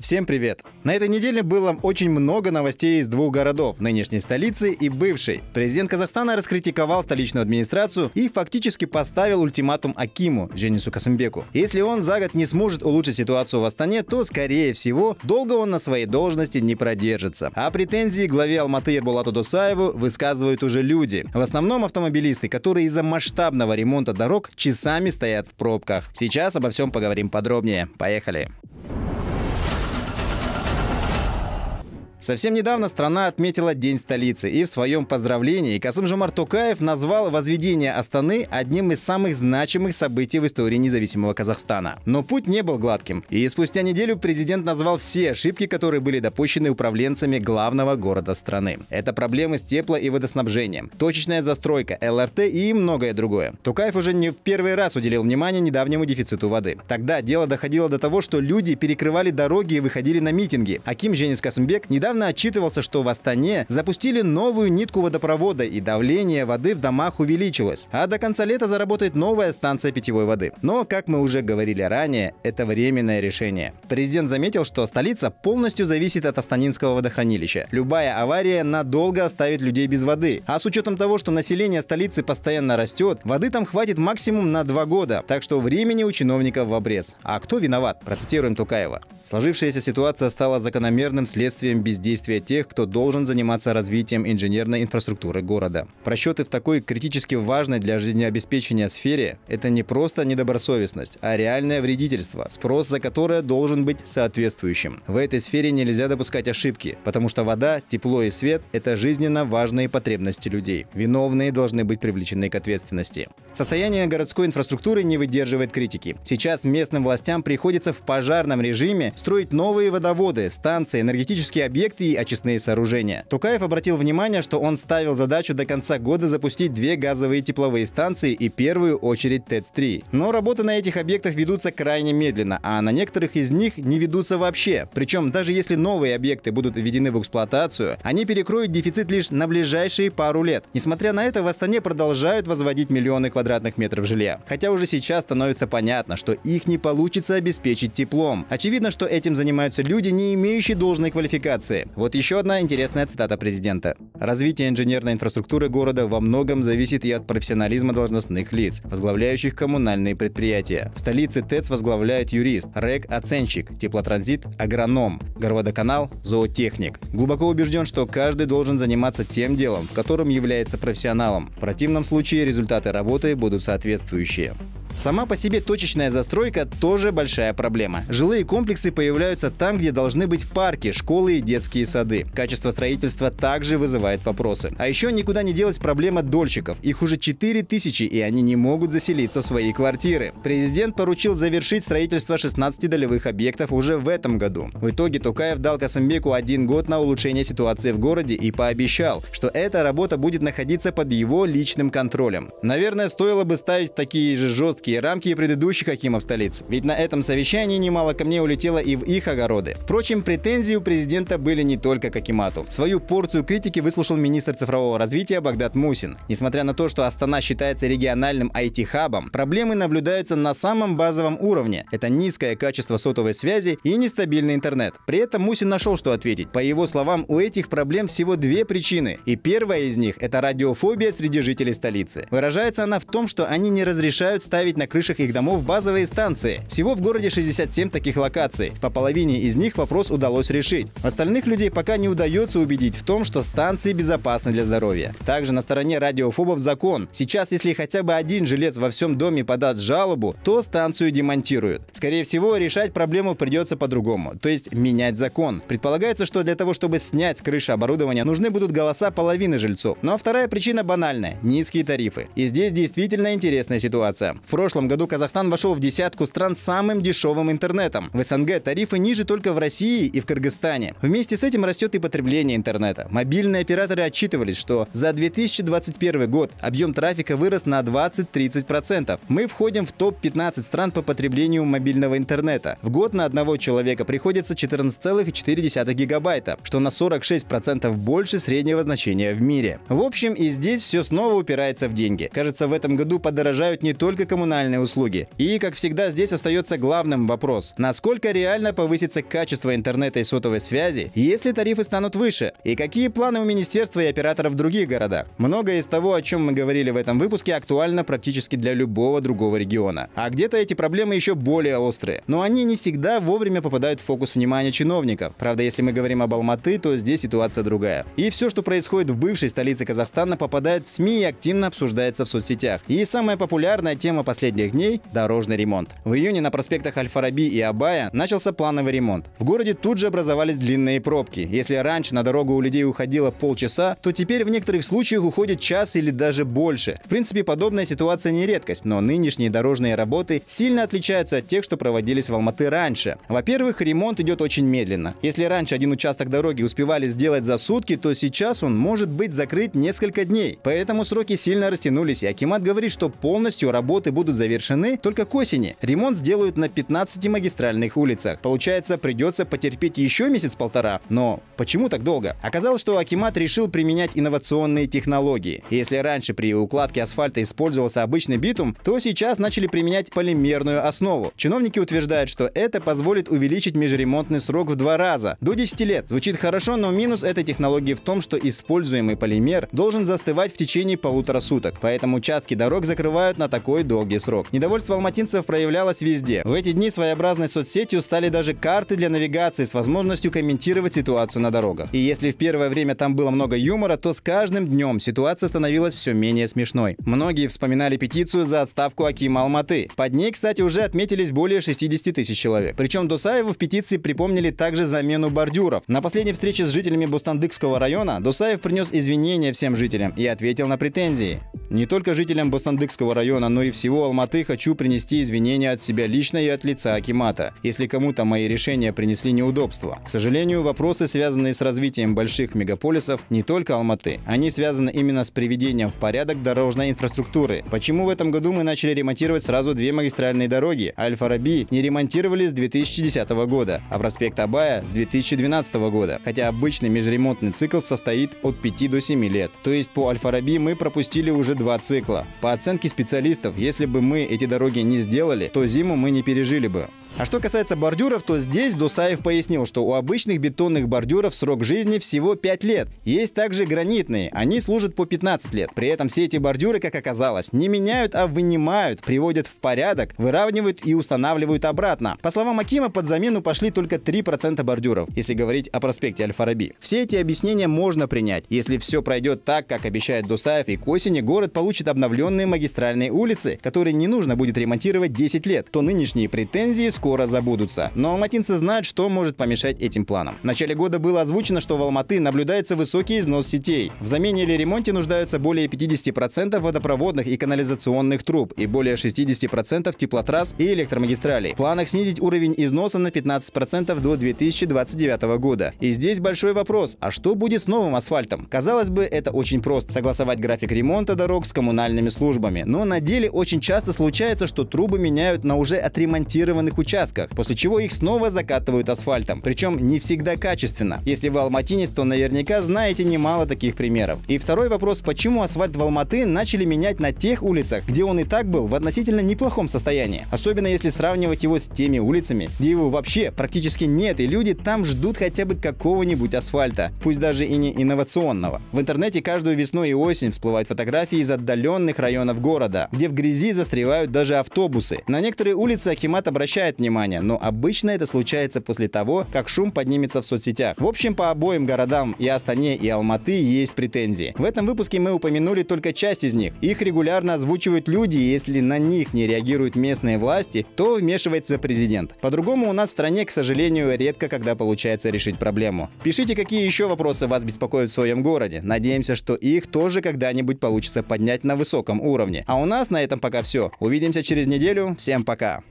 Всем привет! На этой неделе было очень много новостей из двух городов, нынешней столицы и бывшей. Президент Казахстана раскритиковал столичную администрацию и фактически поставил ультиматум Акиму, Женису Касымбеку. Если он за год не сможет улучшить ситуацию в Астане, то, скорее всего, долго он на своей должности не продержится. А претензии главе Алматы Ербулату Досаеву высказывают уже люди. В основном автомобилисты, которые из-за масштабного ремонта дорог часами стоят в пробках. Сейчас обо всем поговорим подробнее. Поехали! Совсем недавно страна отметила День столицы, и в своем поздравлении Касым Жомар Токаев назвал возведение Астаны одним из самых значимых событий в истории независимого Казахстана. Но путь не был гладким, и спустя неделю президент назвал все ошибки, которые были допущены управленцами главного города страны. Это проблемы с тепло- и водоснабжением, точечная застройка, ЛРТ и многое другое. Токаев уже не в первый раз уделил внимание недавнему дефициту воды. Тогда дело доходило до того, что люди перекрывали дороги и выходили на митинги. Аким Женис Касымбек недавно постоянно отчитывался, что в Астане запустили новую нитку водопровода и давление воды в домах увеличилось. А до конца лета заработает новая станция питьевой воды. Но, как мы уже говорили ранее, это временное решение. Президент заметил, что столица полностью зависит от Астанинского водохранилища. Любая авария надолго оставит людей без воды. А с учетом того, что население столицы постоянно растет, воды там хватит максимум на два года. Так что времени у чиновников в обрез. А кто виноват? Процитируем Тукаева. Сложившаяся ситуация стала закономерным следствием без бездействия тех, кто должен заниматься развитием инженерной инфраструктуры города. Просчеты в такой критически важной для жизнеобеспечения сфере – это не просто недобросовестность, а реальное вредительство, спрос за которое должен быть соответствующим. В этой сфере нельзя допускать ошибки, потому что вода, тепло и свет – это жизненно важные потребности людей. Виновные должны быть привлечены к ответственности. Состояние городской инфраструктуры не выдерживает критики. Сейчас местным властям приходится в пожарном режиме строить новые водоводы, станции, энергетические объекты объекты и очистные сооружения. Тукаев обратил внимание, что он ставил задачу до конца года запустить две газовые тепловые станции и первую очередь ТЭЦ-3. Но работы на этих объектах ведутся крайне медленно, а на некоторых из них не ведутся вообще. Причем даже если новые объекты будут введены в эксплуатацию, они перекроют дефицит лишь на ближайшие пару лет. Несмотря на это, в Астане продолжают возводить миллионы квадратных метров жилья. Хотя уже сейчас становится понятно, что их не получится обеспечить теплом. Очевидно, что этим занимаются люди, не имеющие должной квалификации инвестиции. Вот еще одна интересная цитата президента. «Развитие инженерной инфраструктуры города во многом зависит и от профессионализма должностных лиц, возглавляющих коммунальные предприятия. В столице ТЭЦ возглавляет юрист, РЭК – оценщик, теплотранзит – агроном, горводоканал – зоотехник. Глубоко убежден, что каждый должен заниматься тем делом, в котором является профессионалом. В противном случае результаты работы будут соответствующие. Сама по себе точечная застройка тоже большая проблема. Жилые комплексы появляются там, где должны быть парки, школы и детские сады. Качество строительства также вызывает вопросы. А еще никуда не делась проблема дольщиков. Их уже 4000 и они не могут заселиться в свои квартиры. Президент поручил завершить строительство 16 долевых объектов уже в этом году. В итоге Тукаев дал Касымбеку один год на улучшение ситуации в городе и пообещал, что эта работа будет находиться под его личным контролем. Наверное, стоило бы ставить такие же жесткие четкие рамки предыдущих акимов столиц, ведь на этом совещании немало камней улетело и в их огороды. Впрочем, претензии у президента были не только к акимату. Свою порцию критики выслушал министр цифрового развития Багдад Мусин. Несмотря на то, что Астана считается региональным IT-хабом, проблемы наблюдаются на самом базовом уровне. Это низкое качество сотовой связи и нестабильный интернет. При этом Мусин нашел, что ответить. По его словам, у этих проблем всего две причины. И первая из них – это радиофобия среди жителей столицы. Выражается она в том, что они не разрешают ставить на крышах их домов базовые станции. Всего в городе 67 таких локаций. По половине из них вопрос удалось решить. Остальных людей пока не удается убедить в том, что станции безопасны для здоровья. Также на стороне радиофобов закон. Сейчас, если хотя бы один жилец во всем доме подаст жалобу, то станцию демонтируют. Скорее всего, решать проблему придется по-другому, то есть менять закон. Предполагается, что для того, чтобы снять с крыши оборудования, нужны будут голоса половины жильцов. Ну а вторая причина банальная – низкие тарифы. И здесь действительно интересная ситуация. В прошлом прошлом году Казахстан вошел в десятку стран с самым дешевым интернетом. В СНГ тарифы ниже только в России и в Кыргызстане. Вместе с этим растет и потребление интернета. Мобильные операторы отчитывались, что за 2021 год объем трафика вырос на 20-30%. Мы входим в топ-15 стран по потреблению мобильного интернета. В год на одного человека приходится 14,4 гигабайта, что на 46% больше среднего значения в мире. В общем, и здесь все снова упирается в деньги. Кажется, в этом году подорожают не только коммунальные коммунальные услуги. И, как всегда, здесь остается главным вопрос, насколько реально повысится качество интернета и сотовой связи, если тарифы станут выше, и какие планы у министерства и операторов в других городах. Многое из того, о чем мы говорили в этом выпуске, актуально практически для любого другого региона. А где-то эти проблемы еще более острые, но они не всегда вовремя попадают в фокус внимания чиновников. Правда, если мы говорим об Алматы, то здесь ситуация другая. И все, что происходит в бывшей столице Казахстана, попадает в СМИ и активно обсуждается в соцсетях. И самая популярная тема по последних дней – дорожный ремонт. В июне на проспектах Альфараби и Абая начался плановый ремонт. В городе тут же образовались длинные пробки. Если раньше на дорогу у людей уходило полчаса, то теперь в некоторых случаях уходит час или даже больше. В принципе, подобная ситуация не редкость, но нынешние дорожные работы сильно отличаются от тех, что проводились в Алматы раньше. Во-первых, ремонт идет очень медленно. Если раньше один участок дороги успевали сделать за сутки, то сейчас он может быть закрыт несколько дней. Поэтому сроки сильно растянулись, и Акимат говорит, что полностью работы будут будут завершены только к осени. Ремонт сделают на 15 магистральных улицах. Получается, придется потерпеть еще месяц-полтора. Но почему так долго? Оказалось, что Акимат решил применять инновационные технологии. Если раньше при укладке асфальта использовался обычный битум, то сейчас начали применять полимерную основу. Чиновники утверждают, что это позволит увеличить межремонтный срок в два раза, до 10 лет. Звучит хорошо, но минус этой технологии в том, что используемый полимер должен застывать в течение полутора суток, поэтому участки дорог закрывают на такой долгий короткий срок. Недовольство алматинцев проявлялось везде. В эти дни своеобразной соцсетью стали даже карты для навигации с возможностью комментировать ситуацию на дорогах. И если в первое время там было много юмора, то с каждым днем ситуация становилась все менее смешной. Многие вспоминали петицию за отставку Акима Алматы. Под ней, кстати, уже отметились более 60 тысяч человек. Причем Дусаеву в петиции припомнили также замену бордюров. На последней встрече с жителями Бустандыкского района Дусаев принес извинения всем жителям и ответил на претензии. Не только жителям Бостандыкского района, но и всего Алматы хочу принести извинения от себя лично и от лица Акимата, если кому-то мои решения принесли неудобства. К сожалению, вопросы, связанные с развитием больших мегаполисов, не только Алматы. Они связаны именно с приведением в порядок дорожной инфраструктуры. Почему в этом году мы начали ремонтировать сразу две магистральные дороги? Аль-Фараби не ремонтировали с 2010 года, а проспект Абая с 2012 года, хотя обычный межремонтный цикл состоит от 5 до 7 лет. То есть по Аль-Фараби мы пропустили уже два цикла. По оценке специалистов, если бы мы эти дороги не сделали, то зиму мы не пережили бы. А что касается бордюров, то здесь Дусаев пояснил, что у обычных бетонных бордюров срок жизни всего 5 лет. Есть также гранитные, они служат по 15 лет. При этом все эти бордюры, как оказалось, не меняют, а вынимают, приводят в порядок, выравнивают и устанавливают обратно. По словам Акима, под замену пошли только 3% бордюров, если говорить о проспекте Аль-Фараби. Все эти объяснения можно принять. Если все пройдет так, как обещает Дусаев, и к осени город получит обновленные магистральные улицы, которые не нужно будет ремонтировать 10 лет, то нынешние претензии скоро скоро забудутся. Но алматинцы знают, что может помешать этим планам. В начале года было озвучено, что в Алматы наблюдается высокий износ сетей. В замене или ремонте нуждаются более 50% водопроводных и канализационных труб и более 60% теплотрасс и электромагистралей. В планах снизить уровень износа на 15% до 2029 года. И здесь большой вопрос, а что будет с новым асфальтом? Казалось бы, это очень просто – согласовать график ремонта дорог с коммунальными службами. Но на деле очень часто случается, что трубы меняют на уже отремонтированных участках участках, после чего их снова закатывают асфальтом. Причем не всегда качественно. Если вы алматинец, то наверняка знаете немало таких примеров. И второй вопрос, почему асфальт в Алматы начали менять на тех улицах, где он и так был в относительно неплохом состоянии. Особенно если сравнивать его с теми улицами, где его вообще практически нет, и люди там ждут хотя бы какого-нибудь асфальта, пусть даже и не инновационного. В интернете каждую весну и осень всплывают фотографии из отдаленных районов города, где в грязи застревают даже автобусы. На некоторые улицы Акимат обращает привлечет но обычно это случается после того, как шум поднимется в соцсетях. В общем, по обоим городам и Астане, и Алматы есть претензии. В этом выпуске мы упомянули только часть из них. Их регулярно озвучивают люди, и если на них не реагируют местные власти, то вмешивается президент. По-другому у нас в стране, к сожалению, редко когда получается решить проблему. Пишите, какие еще вопросы вас беспокоят в своем городе. Надеемся, что их тоже когда-нибудь получится поднять на высоком уровне. А у нас на этом пока все. Увидимся через неделю. Всем пока.